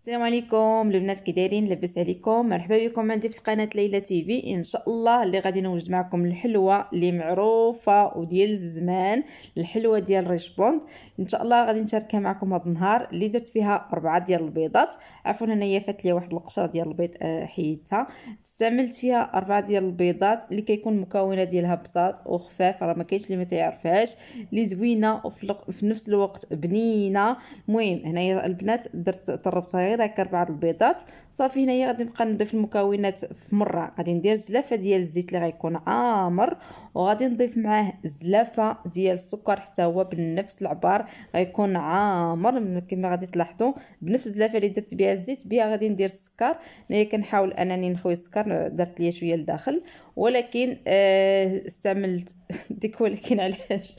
السلام عليكم البنات كي دايرين لاباس عليكم مرحبا بكم عندي في قناه ليلى تي في ان شاء الله اللي غادي نوجد معكم الحلوه اللي معروفه وديال الزمان الحلوه ديال ريش بوند ان شاء الله غادي نشاركها معكم هذا النهار اللي درت فيها أربعة ديال البيضات عفوا هنايا فات لي واحد القشره ديال البيض آه، حيدتها استعملت فيها أربعة ديال البيضات اللي كيكون مكونه ديالها بساط وخفاف راه ما كاينش اللي ما تيعرفهاش اللي زوينه وفي نفس الوقت بنينه المهم هنايا البنات درت طربتها غير هكا ربعه البيضات صافي هنايا غادي نبقى نضيف المكونات في مره غادي ندير زلافه ديال الزيت اللي غيكون عامر وغادي نضيف معاه زلافه ديال السكر حتى هو بنفس العبار غيكون عامر كما غادي تلاحظوا بنفس الزلافه اللي درت بها الزيت بها غادي ندير السكر هنايا كنحاول انني نخوي السكر درت ليا شويه لداخل ولكن آه استعملت ديك ولكن علاش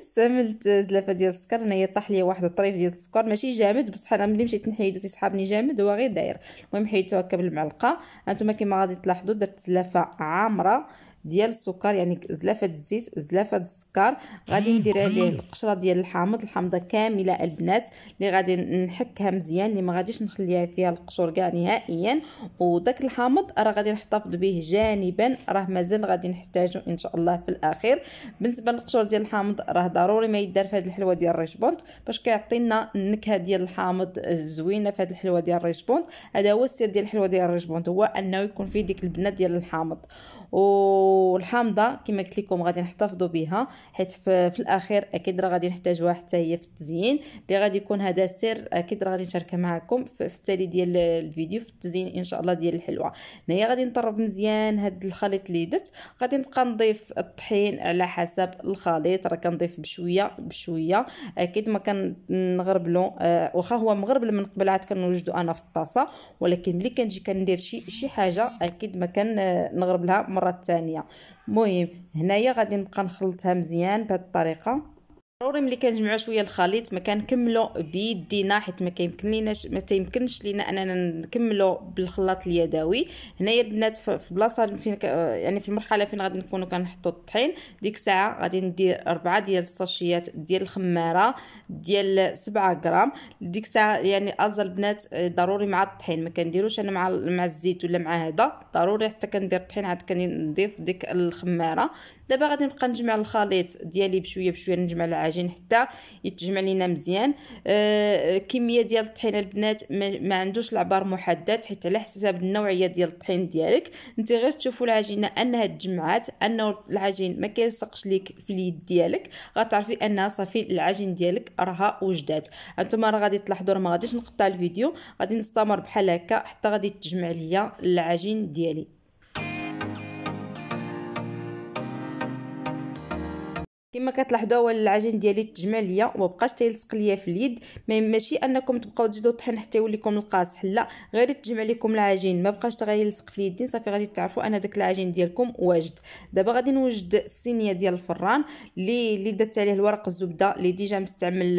استعملت زلافه ديال السكر هنايا طاح ليا واحد الطريف ديال السكر ماشي جامد بصح انا ملي مشيت نحيدو تيصحى حابني جامد هو غير داير المهم حيدته هكا بالمعلقه هانتوما كيما غادي تلاحظوا درت زلافه عامره ديال السكر يعني زلافه الزيت زلافه السكر غادي إيه، ندير عليه القشره ديال الحامض الحامضه كامله البنات اللي غادي نحكها مزيان اللي ما غاديش نخليها فيها القشور كاع نهائيا وداك الحامض راه غادي نحتفظ به جانبا راه مازال غادي نحتاجو ان شاء الله في الاخير بالنسبه للقشور ديال الحامض راه ضروري ما يدار في هذه الحلوه ديال الريشبونت باش كيعطينا النكهه ديال الحامض الزوينه في هذه الحلوه ديال الريشبونت هذا هو السر ديال الحلوه ديال الريشبونت هو انه يكون فيه ديك البنه ديال الحامض و والحامضه كما قلت لكم غادي نحتفظوا بها حيت في, في الاخير اكيد راه غادي نحتاجوها حتى هي في التزيين اللي غادي يكون هذا سر اكيد راه غادي نشارك معكم في التالي ديال الفيديو في التزيين ان شاء الله ديال الحلوه هنايا غادي نطرب مزيان هاد الخليط اللي درت غادي نبقى نضيف الطحين على حسب الخليط راه كنضيف بشويه بشويه اكيد ما كنغربلو آه، واخا هو مغربل من قبل عاد كنوجدو انا في الطاسه ولكن ملي كنجي كندير شي شي حاجه اكيد ما كنغربلها مره ثانيه المهم هنايا غادي نبقى نخلطها مزيان بهاد الطريقه ضروري ملي كنجمعوا شويه الخليط ما كنكملوا بيدينا حيت ما كيمكنليناش ما تيمكنش لينا اننا نكملوا بالخلاط اليدوي هنايا البنات في بلاصه فين يعني في المرحله فين غادي نكونوا كنحطوا الطحين ديك الساعه غادي ندير أربعة ديال الساشيات ديال الخماره ديال سبعة غرام ديك الساعه يعني الزا البنات آه، ضروري مع الطحين ما كنديروش انا مع مع الزيت ولا مع هذا ضروري حتى كندير الطحين عاد كنضيف ديك الخماره دابا غادي نبقى نجمع الخليط ديالي بشويه بشويه نجمع العجل. العجين حتى يتجمع لينا مزيان الكميه آه، ديال الطحين البنات ما عندوش العبار محدد حيت على حساب النوعيه ديال الطحين ديالك انت غير تشوفوا العجينه انها تجمعات انه العجين ما كيلصقش ليك في اليد ديالك غتعرفي انها صافي العجين ديالك راها وجدات انتما راه غادي تلاحظوا ما غاديش نقطع الفيديو غادي نستمر بحال هكا حتى غادي تجمع ليا العجين ديالي كما كتلاحظوا العجين ديالي تجمع ليا وما بقاش تيلصق ليا في اليد ماشي انكم تبقاو تزيدوا الطحين حتى يولي لكم القاصح لا غير تجمع لكم العجين ما بقاش تغيلصق في اليدين صافي غادي تعرفوا ان داك العجين ديالكم واجد دابا غادي نوجد الصينيه ديال الفران اللي اللي درت عليه الورق الزبده اللي ديجا مستعمل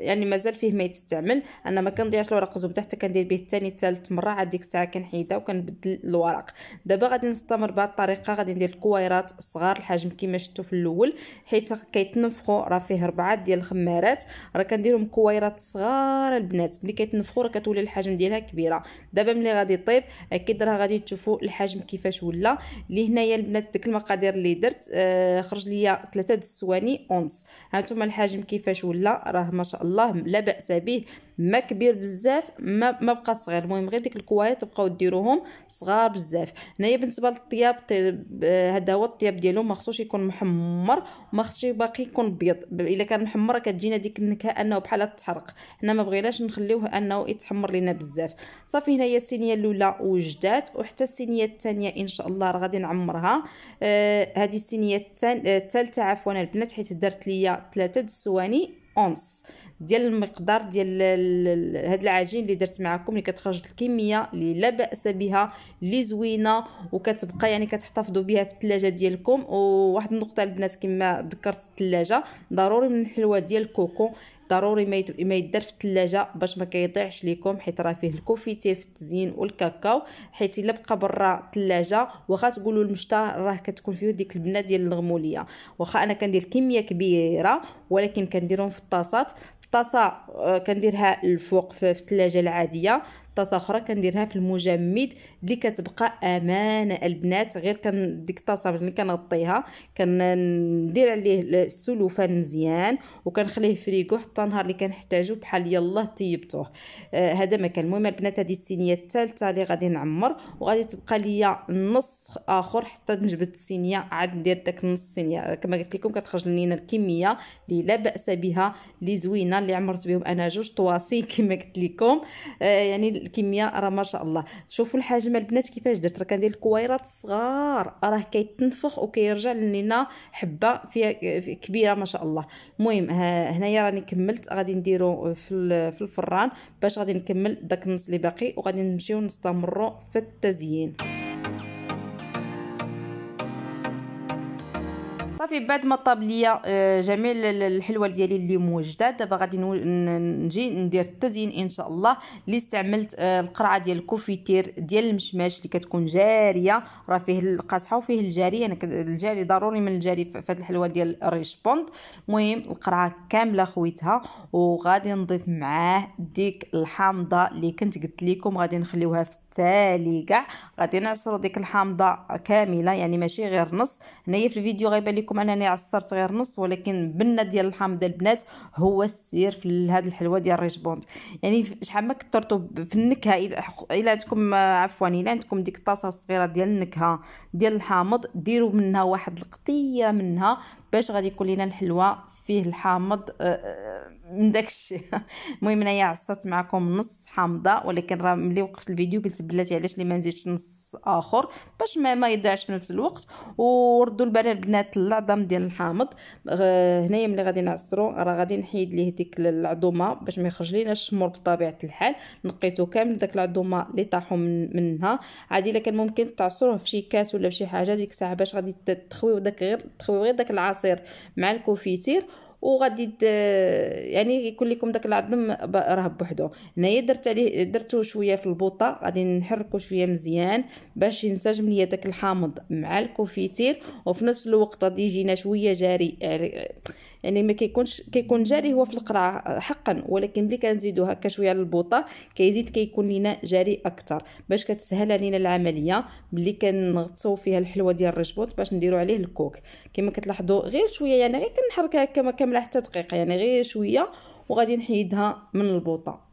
يعني مازال فيه ما يتستعمل انا ما كنضيعش الورق الزبده حتى كندير به الثاني الثالث مره عاد ديك الساعه كنحيدها وكنبدل الورق دابا غادي نستمر بهذه الطريقه غادي ندير الكويرات صغار الحجم كما شفتوا في الاول حيت كيتنفخوا راه فيه اربعه ديال الخمارات راه كنديرهم كويرات صغار البنات ملي كيتنفخوا راه كتولي الحجم ديالها كبيره دابا ملي غادي يطيب اكيد راه غادي تشوفوا الحجم كيفاش ولا اللي هنايا البنات ديك المقادير اللي درت آه خرج ليا ثلاثة د السواني اونص هانتوما الحجم كيفاش ولا راه ما شاء الله لا باس به ما كبير بزاف ما, ما بقى صغير المهم غير ديك الكوايات تبقاو ديروهم صغار بزاف هنايا بالنسبه للطياب طيب، آه، هذا هو الطياب ديالو ما خصوش يكون محمر ما خصش باقي يكون بيض الا كان محمر كتجينا ديك النكهه انه بحال تحرق حنا ما بغيناش نخليوه انه يتحمر لينا بزاف صافي هنايا السينيه الاولى وجدات وحتى السينيه الثانيه ان شاء الله راه غادي نعمرها آه، هذه آه السينيه الثالثه عفوا البنات حيت درت ليا ثلاثه السواني اونص ديال المقدار ديال هاد العجين اللي درت معكم اللي كتخرج الكميه اللي لا باس بها اللي زوينه وكتبقى يعني كتحتفظوا بها في الثلاجه ديالكم وواحد النقطه البنات كما ذكرت الثلاجه ضروري من الحلوه ديال الكوكو ضروري ما يدار في الثلاجه باش ما كيضيعش ليكم حيت راه فيه الكوفيتير في التزيين والكاكاو حيت الا بقى برا الثلاجه واخا تقولوا المشتا راه كتكون فيه ديك البنه ديال الغموليه واخا انا كندير كميه كبيره ولكن كنديرهم في الطاسات طاسه آه، كنديرها الفوق في الثلاجه العاديه طاسه اخرى كنديرها في المجمد اللي كتبقى امانه البنات غير كان ديك الطاسه ملي كنغطيها كندير عليه السلوفان مزيان وكنخليه فريكو حتى النهار اللي كنحتاجو بحال يلاه طيبتوه آه، هذا آه مكان المهم البنات هذه الصينيه الثالثه اللي غادي نعمر وغادي تبقى ليا نص اخر حتى نجبد الصينيه عاد ندير داك نص السينيه كما قلت لكم كتخرج لينا الكميه اللي لا باس بها اللي زوينه اللي عمرت بهم انا جوج طواسي كما قلت لكم آه يعني الكميه راه ما شاء الله شوفوا الحجم البنات كيفاش درت راه كندير الكويرات الصغار راه كيتنفخ وكيرجع لنا حبه فيها كبيره ما شاء الله المهم هنايا راني كملت غادي نديرو في في الفران باش غادي نكمل داك النص اللي باقي وغادي نمشيو نستمروا في التزيين صافي بعد ما طاب ليا آه، جميع الحلوى ديالي اللي موجده دابا غادي نجي ندير التزيين ان شاء الله اللي استعملت آه، القرعه ديال الكوفيتير ديال المشماش اللي كتكون جاريه راه فيه القاصحه وفيه الجاري انا يعني الجاري ضروري من الجاري في هذه الحلوى ديال الريش بوند المهم القرعه كامله خويتها وغادي نضيف معاه ديك الحامضه اللي كنت قلت لكم غادي نخليوها في التالي كاع غادي نعصروا ديك الحامضه كامله يعني ماشي غير نص هنايا في الفيديو غيبان لكم انني عصرت غير نص ولكن بنه ديال الحامضه البنات هو السير في هذه الحلوه ديال بوند يعني شحال ما كثرتوا في النكهه الا عندكم عفوا الا عندكم ديك الطاسه الصغيره ديال النكهه ديال الحامض ديروا منها واحد القطيه منها باش غادي يكون لنا الحلوه فيه الحامض أه, آه، من داك الشيء المهم انايا عصرت معكم نص حامضه ولكن راه ملي وقفت الفيديو قلت بلاتي علاش لي ما نزيدش نص اخر باش ما, ما يضيعش في نفس الوقت وردوا البال البنات العظم ديال الحامض هنايا ملي غادي نعصرو راه غادي نحيد ليه ديك العظومه باش ما يخرج ليناش الشمر بطبيعه الحال نقيتو كامل داك العظومه اللي طاحو من منها عادي الا كان ممكن تعصروه في شي كاس ولا في شي حاجه ديك الساعه باش غادي تخويو داك غير تخويو غير داك العصير مع الكوفيتير وغادي يعني يكون لكم داك العظم راه بوحدو هنايا درت عليه درتو شويه في البوطه غادي نحركو شويه مزيان باش ينسجم ليا داك الحامض مع الكوفيتير وفي نفس الوقت غادي يجينا شويه جاري يعني ما كيكونش كيكون جاري هو في القرعه حقا ولكن ملي كنزيدو هكا شويه على البوطه كيزيد كيكون لينا جاري اكثر باش كتسهل علينا العمليه ملي كنغطسو فيها الحلوه ديال الرشبوط باش نديرو عليه الكوك كما كتلاحظوا غير شويه يعني غير كنحركها هكا ما كامله حتى دقيقه يعني غير شويه وغادي نحيدها من البوطه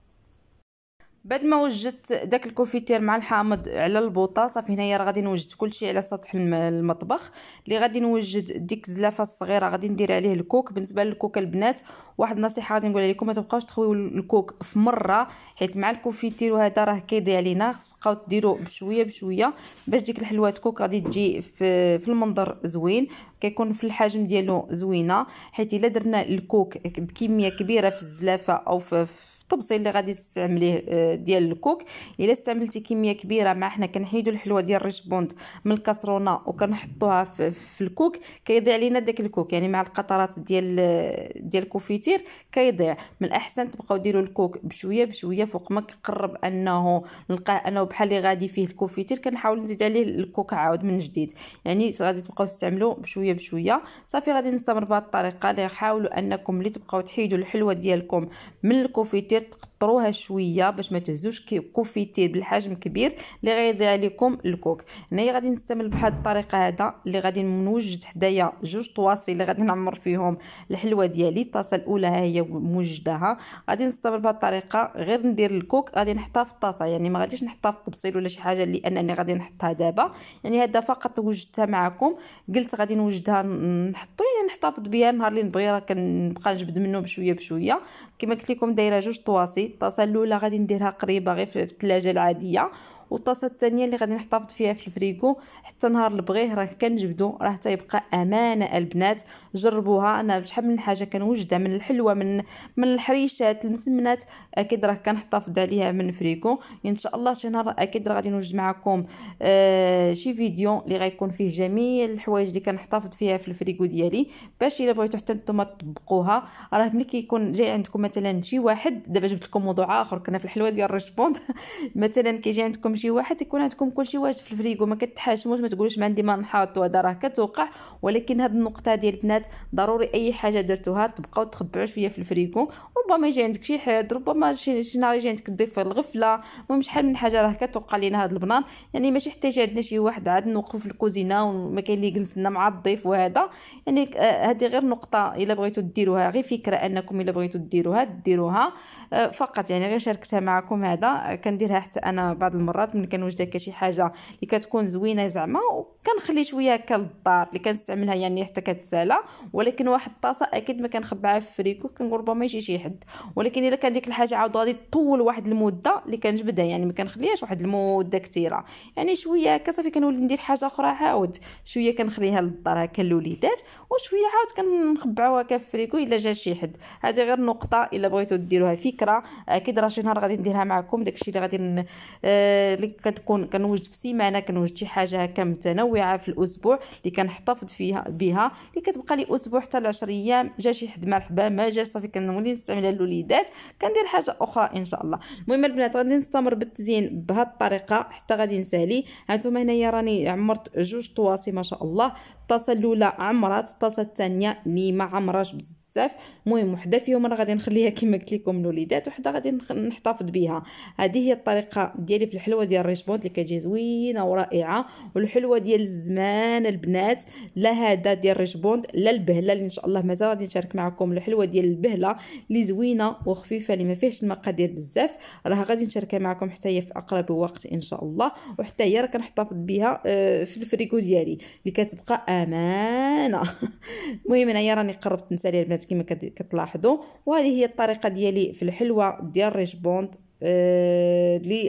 بعد ما وجدت داك الكوفيتير مع الحامض على البوطه صافي هنايا راه غادي نوجد كلشي على سطح المطبخ اللي غادي نوجد ديك الزلافه الصغيره غادي ندير عليه الكوك بالنسبه للكوك البنات واحد النصيحه غادي نقول لكم ما تبقاوش تخويو الكوك في مره حيت مع الكوفيتير وهذا راه كيضيع علينا تبقاو ديرو بشويه بشويه باش ديك الحلوات كوك غادي تجي في, في المنظر زوين كيكون في الحجم ديالو زوينه حيت الا درنا الكوك بكميه كبيره في الزلافه او في الطبسي اللي غادي تستعمليه آه، ديال الكوك الا استعملتي كميه كبيره مع حنا كنحيدوا الحلوه ديال الريش بوند من الكسرونه وكنحطوها في, في الكوك كيضيع لينا داك الكوك يعني مع القطرات ديال آه، ديال الكوفيتير كيضيع من الاحسن تبقاو ديروا الكوك بشويه بشويه فوق ما كقرب انه نلقاه انه بحال اللي غادي فيه الكوفيتير كنحاول نزيد عليه الكوك عاود من جديد يعني غادي تبقاو تستعملوا بشويه بشويه صافي غادي نستمر بهذه الطريقه اللي حاولوا انكم اللي تبقاو تحيدوا الحلوه ديالكم من الكوفيتير تقطروها شويه باش ما تهزوش كوفيتير بالحجم كبير اللي غيضيع لكم الكوك هنايا غادي نستعمل بهذه الطريقه هذا اللي غادي نوجد حدايا جوج طواسي اللي غادي نعمر فيهم الحلوه ديالي الطاسه الاولى ها هي موجداها غادي نستعمل بهاد الطريقه غير ندير الكوك غادي نحطها في الطاسه يعني ما غاديش نحطها في الطبسيل ولا شي حاجه لانني غادي نحطها دابا يعني هذا فقط وجدتها معكم قلت غادي نوجدها نحطو يعني نحتفظ بها النهار اللي نبغي راه كنبقى نجبد منه بشويه بشويه كما قلت لكم دايره جوج طواسي الطاسه الاولى غادي نديرها قريبه غير في الثلاجه العاديه والطاسه الثانيه اللي غادي نحتفظ فيها في الفريغو حتى نهار اللي بغيه راه كنجبدو راه تيبقى امانه البنات جربوها انا شحال من حاجه كنوجدها من الحلوى من من الحريشات المسمنات اكيد راه كنحتفظ عليها من فريغو ان شاء الله شي نهار اكيد راه غادي نوجد معكم آه شي فيديو اللي غيكون فيه جميع الحوايج اللي كنحتفظ فيها في الفريغو ديالي باش الا بغيتو حتى نتوما تطبقوها راه ملي كيكون جاي عندكم مثلا شي واحد دابا جبت لكم موضوع اخر كنا في الحلوه ديال الريسبوند مثلا كيجي عندكم شي واحد يكون عندكم كلشي واجد في الفريكو ما كتحاشموش ما تقولوش ما عندي ما نحاط وهذا راه كتوقع ولكن هاد النقطه ديال البنات ضروري اي حاجه درتوها تبقاو تخبعوا شويه في الفريكو ربما يجي عندك شي حد ربما شي, نهار يجي عندك الضيف الغفله المهم شحال من حاجه راه كتوقع لينا هاد البنان يعني ماشي حتى يجي عندنا شي واحد عاد نوقفوا في الكوزينه وما كاين اللي جلسنا مع الضيف وهذا يعني هذه آه، غير نقطه الا بغيتو ديروها غير فكره انكم الا بغيتو ديروها ديروها آه، فقط يعني غير شاركتها معكم هذا آه، كنديرها حتى انا بعض المرات من ملي كنوجد شي حاجه اللي كتكون زوينه زعما كنخلي شويه هكا للدار اللي كنستعملها يعني حتى كتسالى ولكن واحد الطاسه اكيد ما كنخبعها في الفريكو كنقول ربما يجي شي حد ولكن الا كان ديك الحاجه عاود غادي طول واحد المده اللي كنجبدها يعني ما كنخليهاش واحد المده كثيره يعني شويه هكا صافي كنولي ندير حاجه اخرى عاود شويه كنخليها للدار هكا للوليدات وشويه عاود كنخبعوها هكا في الفريكو الا جا شي حد هذه غير نقطه الا بغيتو ديروها فكره اكيد راه شي نهار غادي نديرها معكم داكشي اللي غادي آه، اللي كتكون كنوجد في سيمانه كنوجد شي حاجه هكا متناوله متنوعه في الاسبوع اللي كنحتفظ فيها بها اللي كتبقى لي اسبوع حتى ل 10 ايام جا شي حد مرحبا ما جاش صافي كنولي نستعملها للوليدات كندير حاجه اخرى ان شاء الله المهم البنات غادي نستمر بالتزيين بهاد الطريقه حتى غادي نسالي هانتوما هنايا راني عمرت جوج طواسي ما شاء الله الطاسه الاولى عمرات الطاسه الثانيه اللي ما عمراش بزاف المهم وحده فيهم انا غادي نخليها كما قلت لكم الوليدات وحده غادي نحتفظ بها هذه هي الطريقه ديالي في الحلوه ديال الريشبونت اللي كتجي زوينه ورائعه والحلوه ديال زمان البنات لا هذا ديال ريش بوند لا البهله اللي ان شاء الله مازال غادي نشارك معكم الحلوه ديال البهله اللي زوينه وخفيفه اللي ما فيهش المقادير بزاف راه غادي نشاركها معكم حتى هي في اقرب وقت ان شاء الله وحتى هي راه كنحتفظ بها آه، في الفريكو ديالي اللي كتبقى امانه المهم انايا راني قربت نسالي البنات كما كتلاحظوا وهذه هي الطريقه ديالي في الحلوه ديال ريش بوند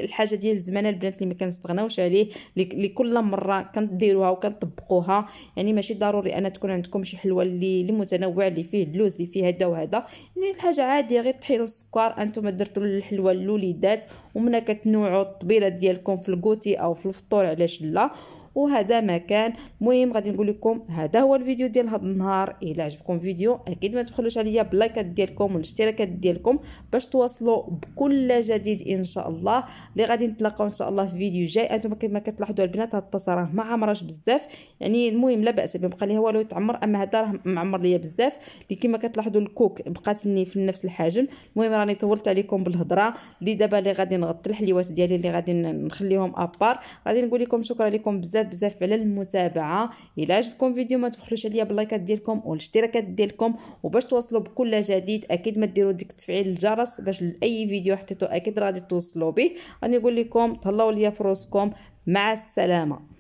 الحاجه آه، ديال زمان البنات اللي ما كنستغناوش عليه اللي كل مره كنديروها وكنطبقوها يعني ماشي ضروري ان تكون عندكم شي حلوه اللي المتنوع متنوع اللي فيه اللوز اللي فيه هذا وهذا يعني الحاجه عاديه غير طحينوا السكر انتم درتوا الحلوه للوليدات ومنها كتنوعوا الطبيله ديالكم في الكوتي او في الفطور علاش لا وهذا مكان المهم غادي نقول لكم هذا هو الفيديو ديال هذا النهار الا عجبكم الفيديو اكيد ما تخلوش عليا باللايكات ديالكم والاشتراكات ديالكم باش تواصلوا بكل جديد ان شاء الله اللي غادي نتلاقاو ان شاء الله في فيديو جاي انتم كما كتلاحظوا البنات هاد الطاسه راه ما عمرهاش بزاف يعني المهم لا باس بقى ليها والو يتعمر اما هذا راه معمر ليا بزاف اللي كما كتلاحظوا الكوك بقات لي في نفس الحجم المهم راني طولت عليكم بالهضره اللي دابا اللي غادي نغطي الحليوات ديالي اللي غادي نخليهم ابار غادي نقول لكم شكرا لكم بزاف بزاف بزاف على المتابعه الى عجبكم فيديو ما تبخلوش عليا باللايكات ديالكم والاشتراكات ديالكم وباش توصلوا بكل جديد اكيد ما ديروا ديك تفعيل الجرس باش اي فيديو حطيته اكيد غادي توصلوا به نقول لكم تهلاو ليا فروسكم مع السلامه